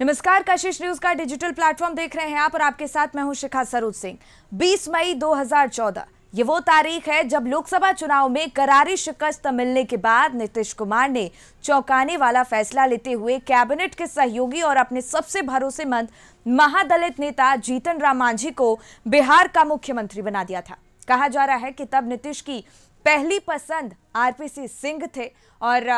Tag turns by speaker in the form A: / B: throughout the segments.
A: नमस्कार कशिश न्यूज का डिजिटल प्लेटफॉर्म देख रहे हैं आप और आपके साथ मैं हूं शिखा सरोज सिंह 20 मई 2014 ये वो तारीख है जब लोकसभा चुनाव में करारी शिकस्त मिलने के बाद नीतीश कुमार ने चौंकाने वाला फैसला लेते हुए कैबिनेट के सहयोगी और अपने सबसे भरोसेमंद महादलित नेता जीतन राम मांझी को बिहार का मुख्यमंत्री बना दिया था कहा जा रहा है कि तब नीतीश की पहली पसंद आर सिंह थे और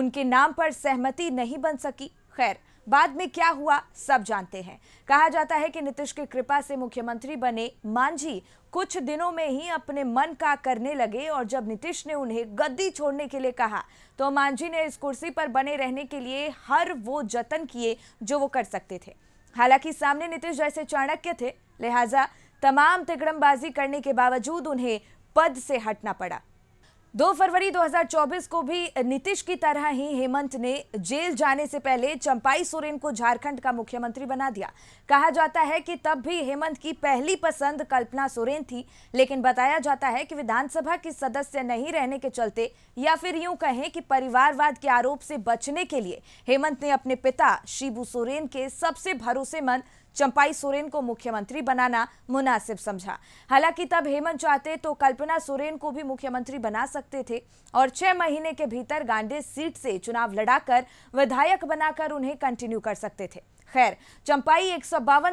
A: उनके नाम पर सहमति नहीं बन सकी खैर बाद में क्या हुआ सब जानते हैं कहा जाता है कि नीतीश की कृपा से मुख्यमंत्री बने मांझी कुछ दिनों में ही अपने मन का करने लगे और जब नीतीश ने उन्हें गद्दी छोड़ने के लिए कहा तो मांझी ने इस कुर्सी पर बने रहने के लिए हर वो जतन किए जो वो कर सकते थे हालांकि सामने नीतीश जैसे चाणक्य थे लिहाजा तमाम तिगड़मबाजी करने के बावजूद उन्हें पद से हटना पड़ा दो फरवरी 2024 को भी नीतीश की तरह ही हेमंत ने जेल जाने से पहले चंपाई सोरेन को झारखंड का मुख्यमंत्री बना दिया कहा जाता है कि तब भी हेमंत की पहली पसंद कल्पना सोरेन थी लेकिन बताया जाता है कि विधानसभा की सदस्य नहीं रहने के चलते या फिर यूं कहें कि परिवारवाद के आरोप से बचने के लिए हेमंत ने अपने पिता शिबू सोरेन के सबसे भरोसेमंद चंपाई सोरेन को मुख्यमंत्री बनाना मुनासिब समझा हालांकि तब हेमंत चाहते तो कल्पना सोरेन को भी मुख्यमंत्री बना सकते थे और छह महीने के भीतर गांडे सीट से चुनाव लड़ाकर विधायक बनाकर उन्हें कंटिन्यू कर सकते थे खैर चंपाई एक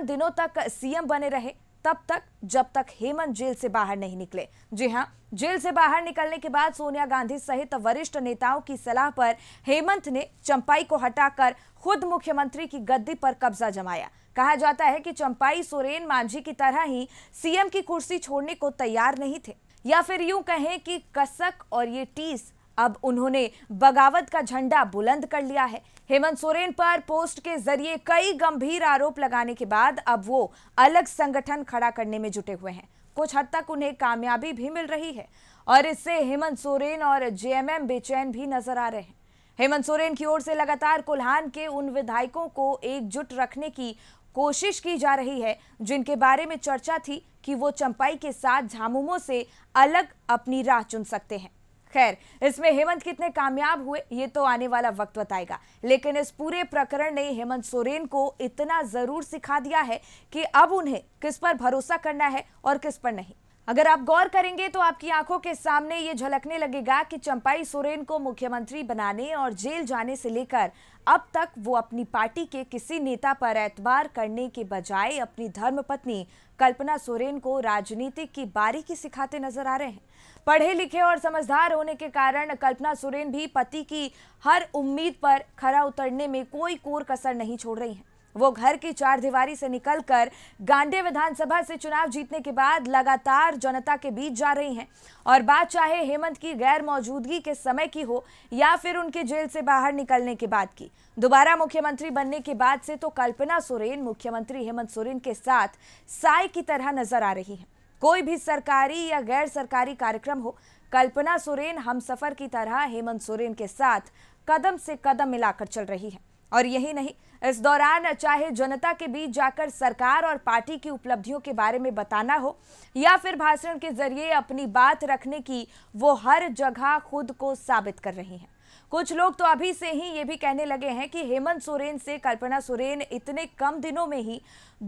A: दिनों तक सीएम बने रहे तब तक जब तक हेमंत जेल से बाहर नहीं निकले जी हाँ जेल से बाहर निकलने के बाद सोनिया गांधी सहित वरिष्ठ नेताओं की सलाह पर हेमंत ने चंपाई को हटाकर खुद मुख्यमंत्री की गद्दी पर कब्जा जमाया कहा जाता है कि चंपाई सोरेन मांझी की तरह ही सीएम की कुर्सी छोड़ने को तैयार नहीं थे या फिर यूं कहें कि कसक और ये टीस अब उन्होंने बगावत का झंडा बुलंद कर लिया है हेमंत सोरेन पर पोस्ट के जरिए कई गंभीर आरोप लगाने के बाद अब वो अलग संगठन खड़ा करने में जुटे हुए हैं कुछ हद तक उन्हें कामयाबी भी मिल रही है और इससे हेमंत सोरेन और जेएमएम बेचैन भी नजर आ रहे हैं हेमंत सोरेन की ओर से लगातार कुल्हान के उन विधायकों को एकजुट रखने की कोशिश की जा रही है जिनके बारे में चर्चा थी कि वो चंपाई के साथ झामुमो से अलग अपनी राह चुन सकते हैं खैर इसमें हेमंत कितने कामयाब हुए ये तो आने वाला वक्त बताएगा लेकिन इस पूरे प्रकरण ने हेमंत सोरेन को इतना जरूर सिखा दिया है कि अब उन्हें किस पर भरोसा करना है और किस पर नहीं अगर आप गौर करेंगे तो आपकी आंखों के सामने ये झलकने लगेगा कि चंपाई सोरेन को मुख्यमंत्री बनाने और जेल जाने से लेकर अब तक वो अपनी पार्टी के किसी नेता पर एतबार करने के बजाय अपनी धर्मपत्नी कल्पना सोरेन को राजनीति की बारीकी सिखाते नजर आ रहे हैं पढ़े लिखे और समझदार होने के कारण कल्पना सोरेन भी पति की हर उम्मीद पर खरा उतरने में कोई कोर कसर नहीं छोड़ रही हैं वो घर की चार दीवारी से निकलकर गांडे विधानसभा से चुनाव जीतने के बाद लगातार जनता के बीच जा रही हैं और बात चाहे हेमंत की गैर मौजूदगी के समय की हो या फिर उनके जेल से बाहर निकलने के बाद की दोबारा मुख्यमंत्री बनने के बाद से तो कल्पना सोरेन मुख्यमंत्री हेमंत सोरेन के साथ साय की तरह नजर आ रही है कोई भी सरकारी या गैर सरकारी कार्यक्रम हो कल्पना सोरेन हम सफर की तरह हेमंत सोरेन के साथ कदम से कदम मिलाकर चल रही है और यही नहीं इस दौरान चाहे जनता के बीच जाकर सरकार और पार्टी की उपलब्धियों के बारे में बताना हो या फिर भाषण के जरिए अपनी बात रखने की वो हर जगह खुद को साबित कर रही हैं कुछ लोग तो अभी से ही ये भी कहने लगे हैं कि हेमंत सोरेन से कल्पना सोरेन इतने कम दिनों में ही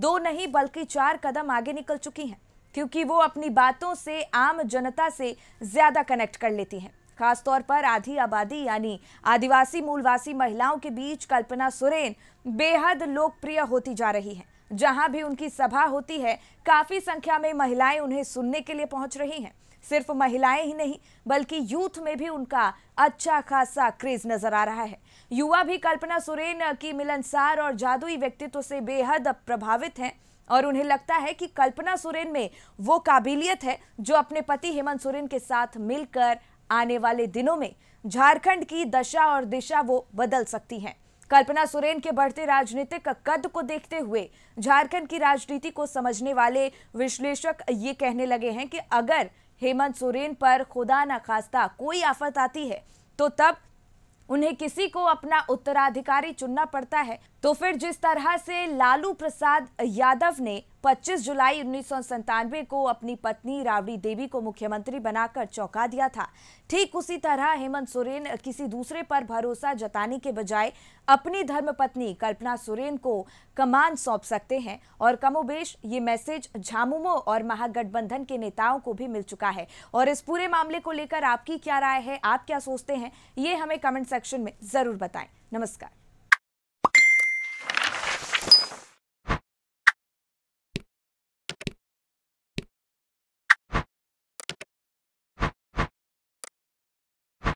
A: दो नहीं बल्कि चार कदम आगे निकल चुकी हैं क्योंकि वो अपनी बातों से आम जनता से ज़्यादा कनेक्ट कर लेती हैं खासतौर पर आधी आबादी यानी आदिवासी मूलवासी महिलाओं के बीच कल्पना सुरेन बेहद लोकप्रिय होती जा रही हैं जहां भी उनकी सभा होती है काफी संख्या में महिलाएं उन्हें सुनने के लिए पहुंच रही हैं सिर्फ महिलाएं ही नहीं बल्कि यूथ में भी उनका अच्छा खासा क्रेज नजर आ रहा है युवा भी कल्पना सुरेन की मिलनसार और जादुई व्यक्तित्व से बेहद प्रभावित हैं और उन्हें लगता है कि कल्पना सुरेन में वो काबिलियत है जो अपने पति हेमंत सुरेन के साथ मिलकर आने वाले दिनों में झारखंड की दशा और दिशा वो बदल सकती हैं कल्पना सुरेन के बढ़ते राजनीतिक कद को देखते हुए झारखंड की राजनीति को समझने वाले विश्लेषक ये कहने लगे हैं कि अगर हेमंत सोरेन पर खुदा न खास्ता कोई आफत आती है तो तब उन्हें किसी को अपना उत्तराधिकारी चुनना पड़ता है तो फिर जिस तरह से लालू प्रसाद यादव ने 25 जुलाई उन्नीस को अपनी पत्नी राबड़ी देवी को मुख्यमंत्री बनाकर चौंका दिया था ठीक उसी तरह हेमंत सोरेन किसी दूसरे पर भरोसा जताने के बजाय अपनी धर्मपत्नी कल्पना सोरेन को कमान सौंप सकते हैं और कमोबेश ये मैसेज झामुमो और महागठबंधन के नेताओं को भी मिल चुका है और इस पूरे मामले को लेकर आपकी क्या राय है आप क्या सोचते हैं ये हमें कमेंट सेक्शन में जरूर बताएं नमस्कार